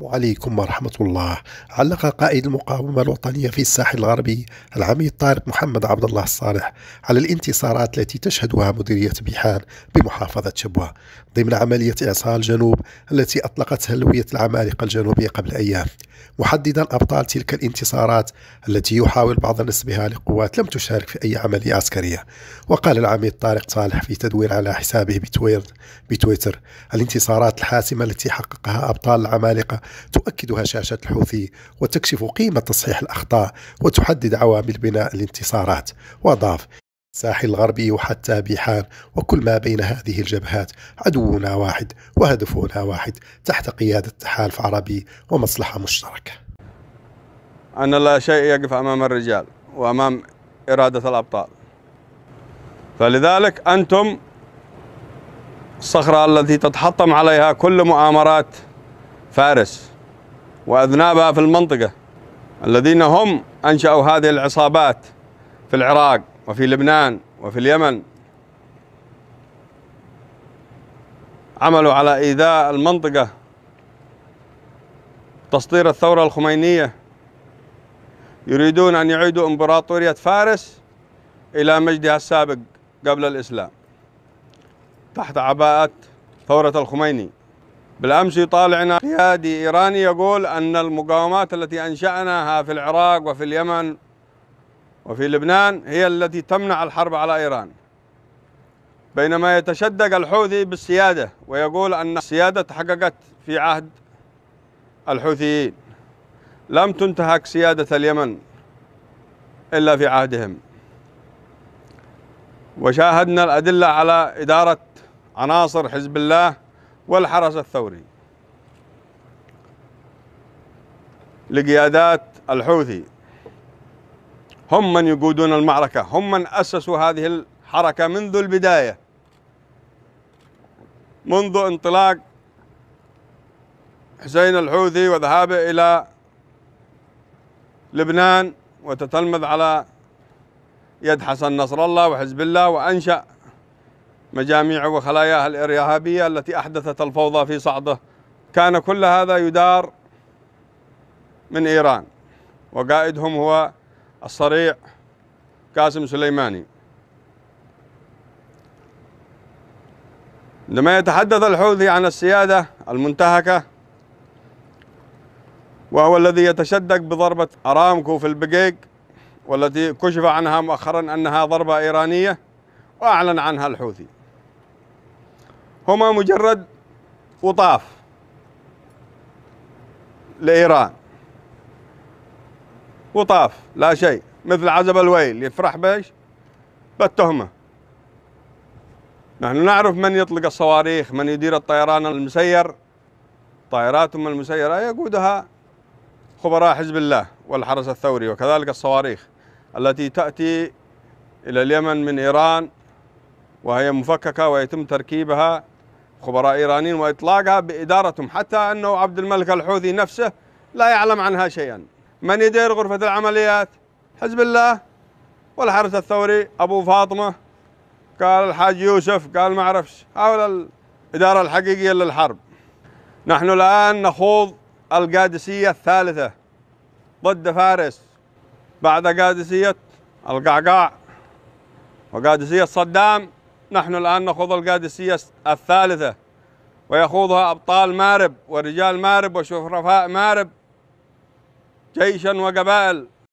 وعليكم ورحمة الله علق قائد المقاومة الوطنية في الساحل الغربي العميد طارق محمد عبد الله الصالح على الانتصارات التي تشهدها مديرية بيحان بمحافظة شبوة ضمن عملية إعصار الجنوب التي أطلقتها هلوية العمالقة الجنوبية قبل أيام محددا أبطال تلك الانتصارات التي يحاول بعض نسبها لقوات لم تشارك في أي عملية عسكرية وقال العميد طارق صالح في تدوير على حسابه بتويتر الانتصارات الحاسمة التي حققها أبطال العمالقة تؤكد هشاشة الحوثي وتكشف قيمة تصحيح الأخطاء وتحدد عوامل بناء الانتصارات وأضاف الساحل الغربي وحتى بيحان وكل ما بين هذه الجبهات عدونا واحد وهدفنا واحد تحت قيادة تحالف عربي ومصلحة مشتركة أن لا شيء يقف أمام الرجال وأمام إرادة الأبطال فلذلك أنتم الصخرة التي تتحطم عليها كل مؤامرات فارس وأذنابها في المنطقة الذين هم أنشأوا هذه العصابات في العراق وفي لبنان وفي اليمن عملوا على إيذاء المنطقة تسطير الثورة الخمينية يريدون أن يعيدوا إمبراطورية فارس إلى مجدها السابق قبل الإسلام تحت عباءة ثورة الخميني بالأمس يطالعنا قيادي إيراني يقول أن المقاومات التي أنشأناها في العراق وفي اليمن وفي لبنان هي التي تمنع الحرب على إيران بينما يتشدق الحوثي بالسيادة ويقول أن السيادة تحققت في عهد الحوثيين لم تنتهك سيادة اليمن إلا في عهدهم وشاهدنا الأدلة على إدارة عناصر حزب الله والحرس الثوري لقيادات الحوثي هم من يقودون المعركة هم من أسسوا هذه الحركة منذ البداية منذ انطلاق حسين الحوثي وذهابه إلى لبنان وتتلمذ على يد حسن نصر الله وحزب الله وأنشأ مجاميعه وخلاياه الإرهابية التي أحدثت الفوضى في صعده كان كل هذا يدار من إيران وقائدهم هو الصريع قاسم سليماني عندما يتحدث الحوثي عن السيادة المنتهكة وهو الذي يتشدق بضربة أرامكو في البقيق والتي كشف عنها مؤخرا أنها ضربة إيرانية وأعلن عنها الحوثي هما مجرد وطاف لإيران وطاف لا شيء مثل عزب الويل يفرح بايش؟ بالتهمه نحن نعرف من يطلق الصواريخ من يدير الطيران المسير طائراتهم المسيرة يقودها خبراء حزب الله والحرس الثوري وكذلك الصواريخ التي تأتي إلى اليمن من إيران وهي مفككة ويتم تركيبها خبراء إيرانيين وإطلاقها بإدارتهم حتى أنه عبد الملك الحوثي نفسه لا يعلم عنها شيئا من يدير غرفة العمليات حزب الله والحرس الثوري أبو فاطمة قال الحاج يوسف قال ما أعرفش هؤلاء الإدارة الحقيقية للحرب نحن الآن نخوض القادسية الثالثة ضد فارس بعد قادسية القعقاع وقادسية صدام نحن الآن نخوض القادسية الثالثة ويخوضها أبطال مارب ورجال مارب وشرفاء مارب جيشا وجبال